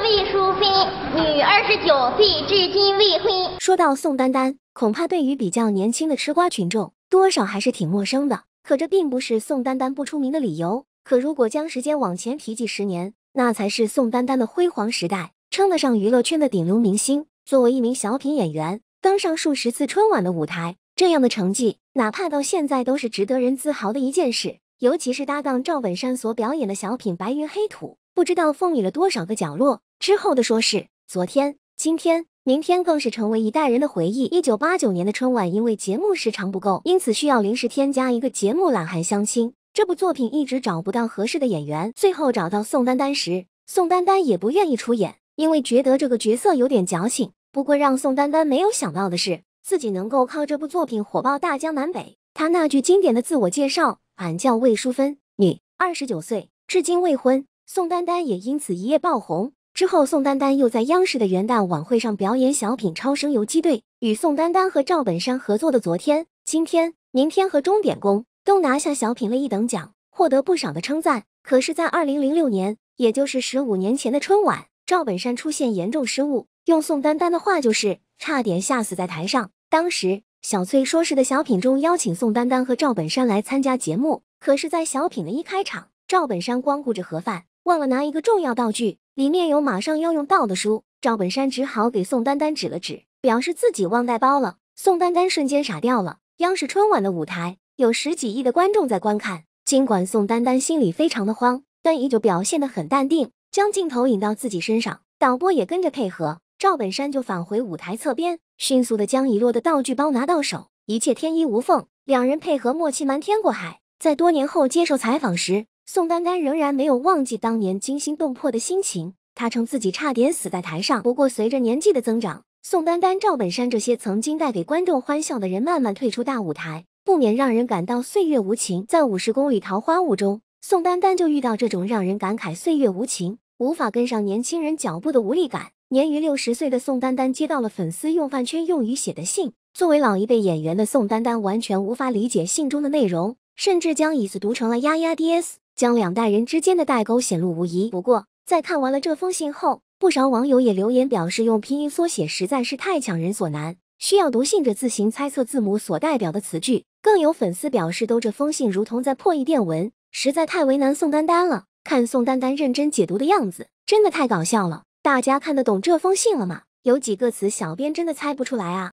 魏淑芬，女，二十九岁，至今未婚。说到宋丹丹，恐怕对于比较年轻的吃瓜群众，多少还是挺陌生的。可这并不是宋丹丹不出名的理由。可如果将时间往前提几十年，那才是宋丹丹的辉煌时代，称得上娱乐圈的顶流明星。作为一名小品演员，登上数十次春晚的舞台，这样的成绩，哪怕到现在都是值得人自豪的一件事。尤其是搭档赵本山所表演的小品《白云黑土》。不知道风雨了多少个角落。之后的说是昨天、今天、明天，更是成为一代人的回忆。一九八九年的春晚，因为节目时长不够，因此需要临时添加一个节目《懒汉相亲》。这部作品一直找不到合适的演员，最后找到宋丹丹时，宋丹丹也不愿意出演，因为觉得这个角色有点矫情。不过让宋丹丹没有想到的是，自己能够靠这部作品火爆大江南北。她那句经典的自我介绍：“俺叫魏淑芬，女，二十九岁，至今未婚。”宋丹丹也因此一夜爆红。之后，宋丹丹又在央视的元旦晚会上表演小品《超声游击队》，与宋丹丹和赵本山合作的《昨天》《今天》《明天》和《钟点工》都拿下小品类一等奖，获得不少的称赞。可是，在二零零六年，也就是十五年前的春晚，赵本山出现严重失误，用宋丹丹的话就是差点吓死在台上。当时，小崔说是的小品中邀请宋丹丹和赵本山来参加节目，可是，在小品的一开场，赵本山光顾着盒饭。忘了拿一个重要道具，里面有马上要用到的书。赵本山只好给宋丹丹指了指，表示自己忘带包了。宋丹丹瞬间傻掉了。央视春晚的舞台有十几亿的观众在观看，尽管宋丹丹心里非常的慌，但依旧表现得很淡定，将镜头引到自己身上，导播也跟着配合。赵本山就返回舞台侧边，迅速的将遗落的道具包拿到手，一切天衣无缝，两人配合默契，瞒天过海。在多年后接受采访时。宋丹丹仍然没有忘记当年惊心动魄的心情，她称自己差点死在台上。不过，随着年纪的增长，宋丹丹、赵本山这些曾经带给观众欢笑的人慢慢退出大舞台，不免让人感到岁月无情。在五十公里桃花坞中，宋丹丹就遇到这种让人感慨岁月无情、无法跟上年轻人脚步的无力感。年逾六十岁的宋丹丹接到了粉丝用饭圈用语写的信，作为老一辈演员的宋丹丹完全无法理解信中的内容，甚至将椅子读成了丫丫 DS。将两代人之间的代沟显露无遗。不过，在看完了这封信后，不少网友也留言表示，用拼音缩写实在是太强人所难，需要读信者自行猜测字母所代表的词句。更有粉丝表示，都这封信如同在破译电文，实在太为难宋丹丹了。看宋丹丹认真解读的样子，真的太搞笑了。大家看得懂这封信了吗？有几个词，小编真的猜不出来啊！